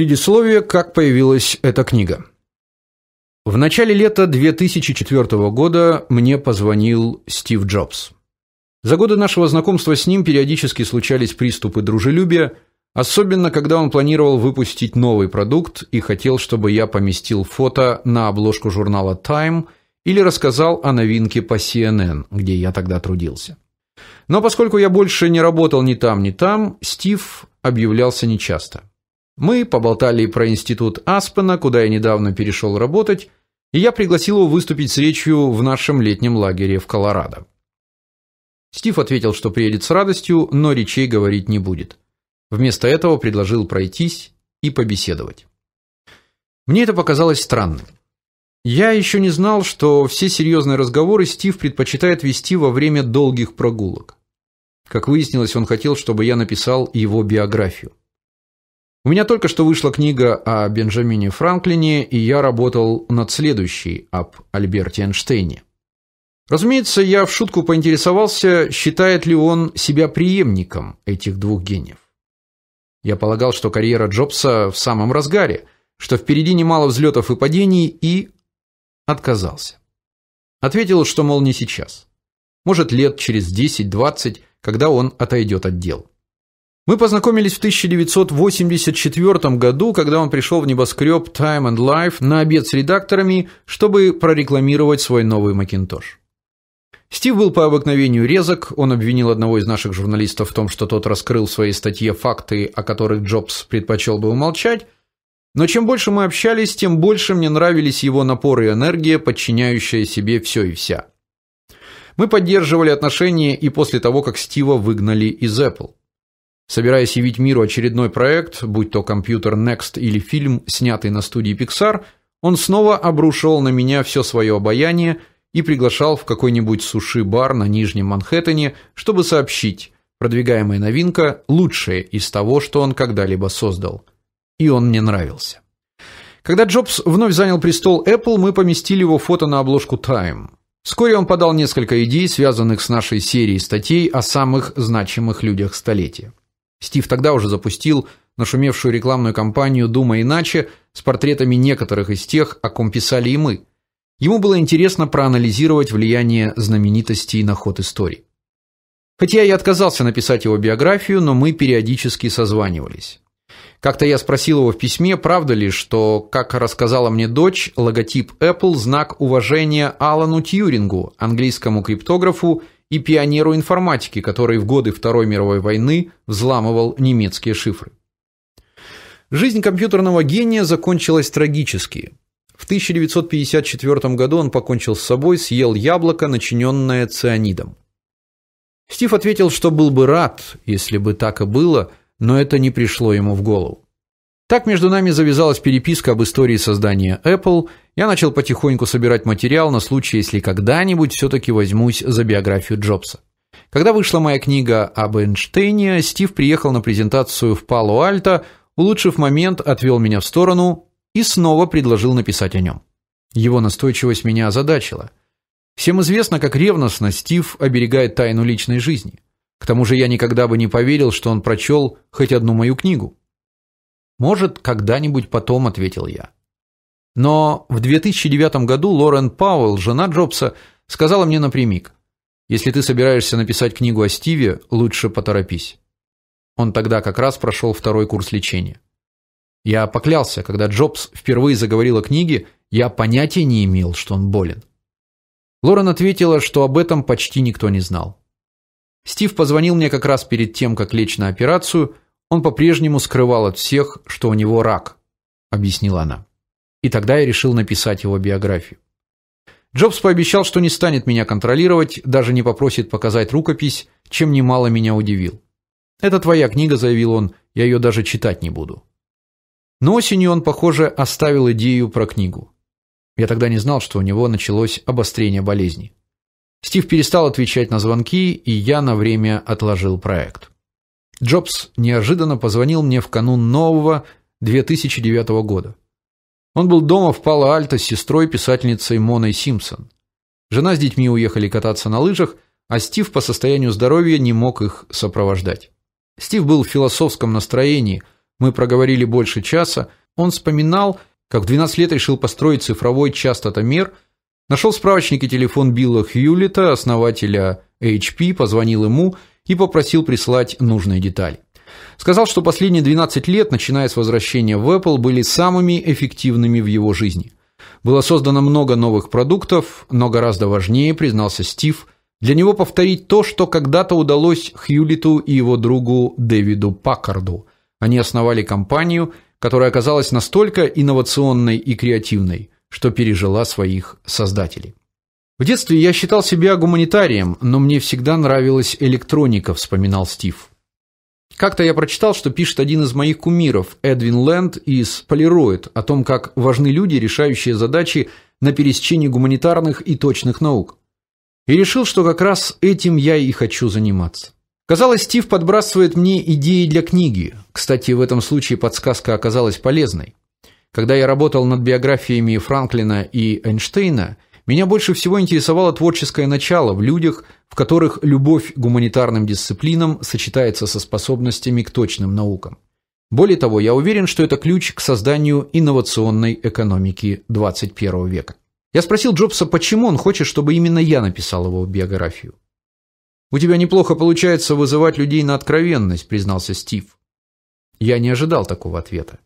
Предисловие, как появилась эта книга. В начале лета 2004 года мне позвонил Стив Джобс. За годы нашего знакомства с ним периодически случались приступы дружелюбия, особенно когда он планировал выпустить новый продукт и хотел, чтобы я поместил фото на обложку журнала Time или рассказал о новинке по CNN, где я тогда трудился. Но поскольку я больше не работал ни там, ни там, Стив объявлялся нечасто. Мы поболтали про институт Аспена, куда я недавно перешел работать, и я пригласил его выступить с речью в нашем летнем лагере в Колорадо. Стив ответил, что приедет с радостью, но речей говорить не будет. Вместо этого предложил пройтись и побеседовать. Мне это показалось странным. Я еще не знал, что все серьезные разговоры Стив предпочитает вести во время долгих прогулок. Как выяснилось, он хотел, чтобы я написал его биографию. У меня только что вышла книга о Бенджамине Франклине, и я работал над следующей об Альберте Эйнштейне. Разумеется, я в шутку поинтересовался, считает ли он себя преемником этих двух гениев. Я полагал, что карьера Джобса в самом разгаре, что впереди немало взлетов и падений, и отказался. Ответил, что мол не сейчас. Может, лет через 10-20, когда он отойдет от дел. Мы познакомились в 1984 году, когда он пришел в небоскреб Time and Life на обед с редакторами, чтобы прорекламировать свой новый Macintosh. Стив был по обыкновению резок. Он обвинил одного из наших журналистов в том, что тот раскрыл в своей статье факты, о которых Джобс предпочел бы умолчать. Но чем больше мы общались, тем больше мне нравились его напор и энергия, подчиняющая себе все и вся. Мы поддерживали отношения и после того, как Стива выгнали из Apple. Собираясь явить миру очередной проект, будь то компьютер Next или фильм, снятый на студии Pixar, он снова обрушивал на меня все свое обаяние и приглашал в какой-нибудь суши-бар на Нижнем Манхэттене, чтобы сообщить: продвигаемая новинка лучшая из того, что он когда-либо создал. И он мне нравился. Когда Джобс вновь занял престол Apple, мы поместили его фото на обложку Time. Вскоре он подал несколько идей, связанных с нашей серией статей о самых значимых людях столетия. Стив тогда уже запустил нашумевшую рекламную кампанию "Думай иначе" с портретами некоторых из тех, о ком писали и мы. Ему было интересно проанализировать влияние знаменитостей на ход истории. Хотя я и отказался написать его биографию, но мы периодически созванивались. Как-то я спросил его в письме, правда ли, что, как рассказала мне дочь, логотип Apple знак уважения Алану Тьюрингу, английскому криптографу и пионеру информатики, который в годы Второй мировой войны взламывал немецкие шифры. Жизнь компьютерного гения закончилась трагически. В 1954 году он покончил с собой, съел яблоко, начиненное цианидом. Стив ответил, что был бы рад, если бы так и было, но это не пришло ему в голову. Так между нами завязалась переписка об истории создания Apple. Я начал потихоньку собирать материал на случай, если когда-нибудь все таки возьмусь за биографию Джобса. Когда вышла моя книга об Эйнштейне, Стив приехал на презентацию в Пало-Альто, улучшив момент, отвел меня в сторону и снова предложил написать о нем. Его настойчивость меня озадачила. Всем известно, как ревностно Стив оберегает тайну личной жизни. К тому же я никогда бы не поверил, что он прочел хоть одну мою книгу. Может, когда-нибудь потом, ответил я. Но в 2009 году Лорен Пауэлл, жена Джобса, сказала мне напрямик: "Если ты собираешься написать книгу о Стиве, лучше поторопись". Он тогда как раз прошел второй курс лечения. Я поклялся, когда Джобс впервые заговорил о книге, я понятия не имел, что он болен. Лорен ответила, что об этом почти никто не знал. Стив позвонил мне как раз перед тем, как лечь на операцию, он по-прежнему скрывал от всех, что у него рак, объяснила она. И тогда я решил написать его биографию. Джобс пообещал, что не станет меня контролировать, даже не попросит показать рукопись, чем немало меня удивил. Это твоя книга, заявил он. Я ее даже читать не буду. Но осенью он, похоже, оставил идею про книгу. Я тогда не знал, что у него началось обострение болезни. Стив перестал отвечать на звонки, и я на время отложил проект. Джобс неожиданно позвонил мне в канун нового 2009 года. Он был дома в Пало-Альто с сестрой писательницей Моной Симпсон. Жена с детьми уехали кататься на лыжах, а Стив по состоянию здоровья не мог их сопровождать. Стив был в философском настроении. Мы проговорили больше часа. Он вспоминал, как в 12 лет решил построить цифровой частотомер, нашел справочник и телефон Билла Хьюлита, основателя HP, позвонил ему – и попросил прислать нужные детали. Сказал, что последние 12 лет, начиная с возвращения в Apple, были самыми эффективными в его жизни. Было создано много новых продуктов, но гораздо важнее, признался Стив, для него повторить то, что когда-то удалось Хьюлиту и его другу Дэвиду Паккарду. Они основали компанию, которая оказалась настолько инновационной и креативной, что пережила своих создателей. В детстве я считал себя гуманитарием, но мне всегда нравилась электроника, вспоминал Стив. Как-то я прочитал, что пишет один из моих кумиров, Эдвин Лэнд из Полироид о том, как важны люди, решающие задачи на пересечении гуманитарных и точных наук. И решил, что как раз этим я и хочу заниматься. Казалось, Стив подбрасывает мне идеи для книги. Кстати, в этом случае подсказка оказалась полезной. Когда я работал над биографиями Франклина и Эйнштейна – меня больше всего интересовало творческое начало в людях, в которых любовь к гуманитарным дисциплинам сочетается со способностями к точным наукам. Более того, я уверен, что это ключ к созданию инновационной экономики 21 века. Я спросил Джобса, почему он хочет, чтобы именно я написал его биографию. У тебя неплохо получается вызывать людей на откровенность, признался Стив. Я не ожидал такого ответа.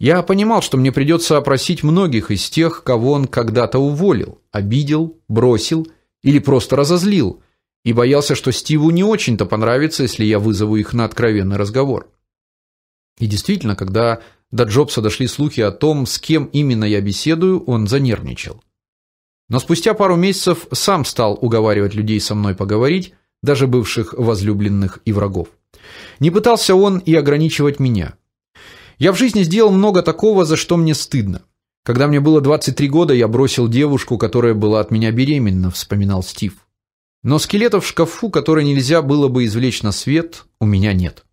Я понимал, что мне придется опросить многих из тех, кого он когда-то уволил, обидел, бросил или просто разозлил, и боялся, что Стиву не очень-то понравится, если я вызову их на откровенный разговор. И действительно, когда до Джобса дошли слухи о том, с кем именно я беседую, он занервничал. Но спустя пару месяцев сам стал уговаривать людей со мной поговорить, даже бывших возлюбленных и врагов. Не пытался он и ограничивать меня. Я в жизни сделал много такого, за что мне стыдно. Когда мне было 23 года, я бросил девушку, которая была от меня беременна, вспоминал Стив. Но скелетов в шкафу, которые нельзя было бы извлечь на свет, у меня нет.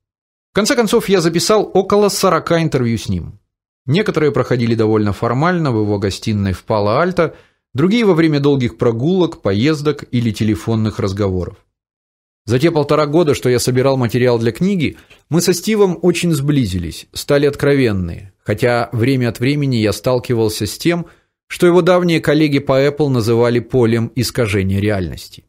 В конце концов, я записал около 40 интервью с ним. Некоторые проходили довольно формально в его гостиной в Пало-Альто, другие во время долгих прогулок, поездок или телефонных разговоров. За те полтора года, что я собирал материал для книги, мы со Стивом очень сблизились, стали откровенные, хотя время от времени я сталкивался с тем, что его давние коллеги по Apple называли полем искажения реальности.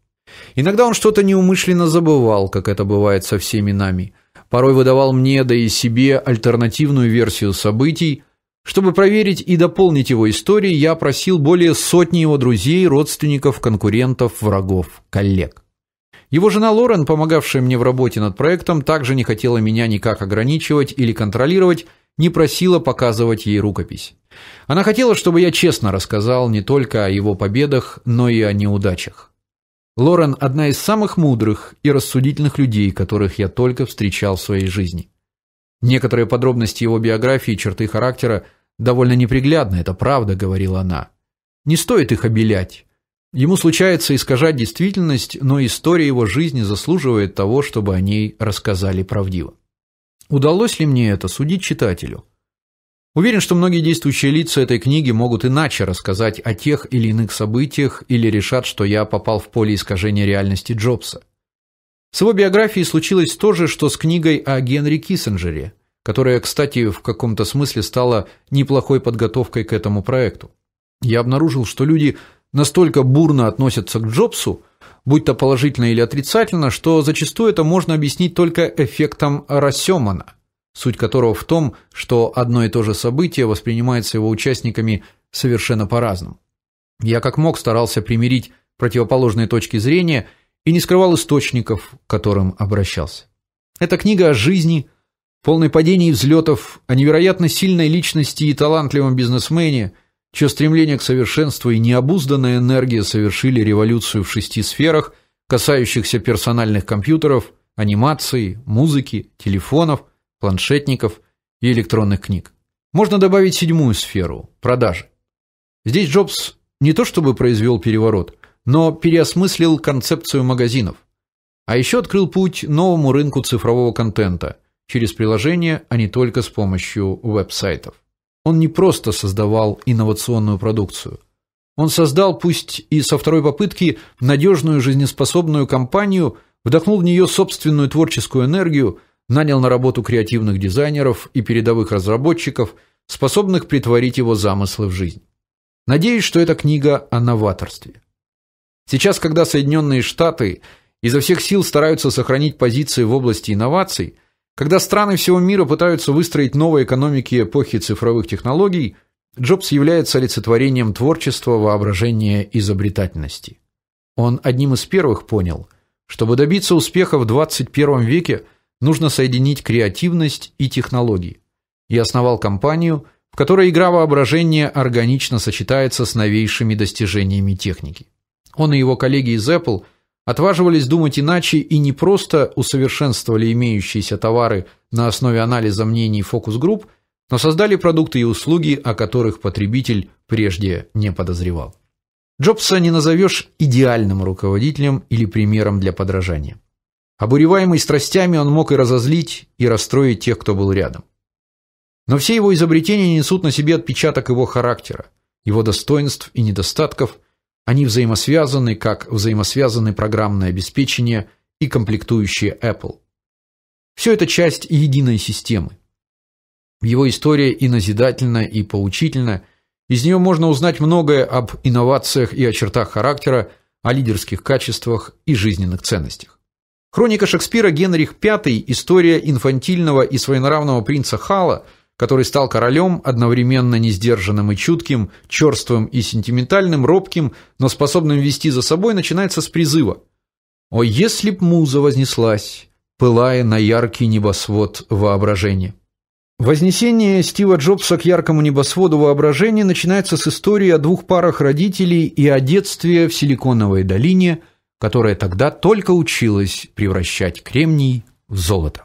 Иногда он что-то неумышленно забывал, как это бывает со всеми нами. Порой выдавал мне да и себе альтернативную версию событий. Чтобы проверить и дополнить его истории, я просил более сотни его друзей, родственников, конкурентов, врагов, коллег. Его жена Лорен, помогавшая мне в работе над проектом, также не хотела меня никак ограничивать или контролировать, не просила показывать ей рукопись. Она хотела, чтобы я честно рассказал не только о его победах, но и о неудачах. Лорен одна из самых мудрых и рассудительных людей, которых я только встречал в своей жизни. Некоторые подробности его биографии и черты характера довольно неприглядны, это правда, говорила она. Не стоит их обелять. Ему случается искажать действительность, но история его жизни заслуживает того, чтобы о ней рассказали правдиво. Удалось ли мне это судить читателю? Уверен, что многие действующие лица этой книги могут иначе рассказать о тех или иных событиях или решат, что я попал в поле искажения реальности Джобса. С его биографией случилось то же, что с книгой о Генри Киссинджере, которая, кстати, в каком-то смысле стала неплохой подготовкой к этому проекту. Я обнаружил, что люди настолько бурно относятся к Джобсу, будь то положительно или отрицательно, что зачастую это можно объяснить только эффектом Рассёмана, суть которого в том, что одно и то же событие воспринимается его участниками совершенно по-разному. Я как мог старался примирить противоположные точки зрения и не скрывал источников, к которым обращался. Эта книга о жизни, полной падений и взлетов, о невероятно сильной личности и талантливом бизнесмене – чье стремление к совершенству и необузданная энергия совершили революцию в шести сферах, касающихся персональных компьютеров, анимации, музыки, телефонов, планшетников и электронных книг. Можно добавить седьмую сферу – продажи. Здесь Джобс не то чтобы произвел переворот, но переосмыслил концепцию магазинов. А еще открыл путь новому рынку цифрового контента через приложения, а не только с помощью веб-сайтов. Он не просто создавал инновационную продукцию. Он создал, пусть и со второй попытки, надежную жизнеспособную компанию, вдохнул в нее собственную творческую энергию, нанял на работу креативных дизайнеров и передовых разработчиков, способных притворить его замыслы в жизнь. Надеюсь, что эта книга о новаторстве. Сейчас, когда Соединенные Штаты изо всех сил стараются сохранить позиции в области инноваций, когда страны всего мира пытаются выстроить новые экономики эпохи цифровых технологий, Джобс является олицетворением творчества, воображения, изобретательности. Он одним из первых понял, чтобы добиться успеха в 21 веке, нужно соединить креативность и технологии. И основал компанию, в которой игра воображения органично сочетается с новейшими достижениями техники. Он и его коллеги из Apple – отваживались думать иначе и не просто усовершенствовали имеющиеся товары на основе анализа мнений фокус-групп, но создали продукты и услуги, о которых потребитель прежде не подозревал. Джобса не назовешь идеальным руководителем или примером для подражания. Обуреваемый страстями, он мог и разозлить, и расстроить тех, кто был рядом. Но все его изобретения несут на себе отпечаток его характера, его достоинств и недостатков, они взаимосвязаны, как взаимосвязаны программное обеспечение и комплектующие Apple. Все это часть единой системы. Его история и назидательна, и поучительна. Из нее можно узнать многое об инновациях и о чертах характера, о лидерских качествах и жизненных ценностях. Хроника Шекспира Генрих V. История инфантильного и своенравного принца Хала – который стал королем, одновременно несдержанным и чутким, черствым и сентиментальным, робким, но способным вести за собой, начинается с призыва: "О, если б муза вознеслась, пылая на яркий небосвод воображения". Вознесение Стива Джобса к яркому небосводу воображения начинается с истории о двух парах родителей и о детстве в Силиконовой долине, которая тогда только училась превращать кремний в золото.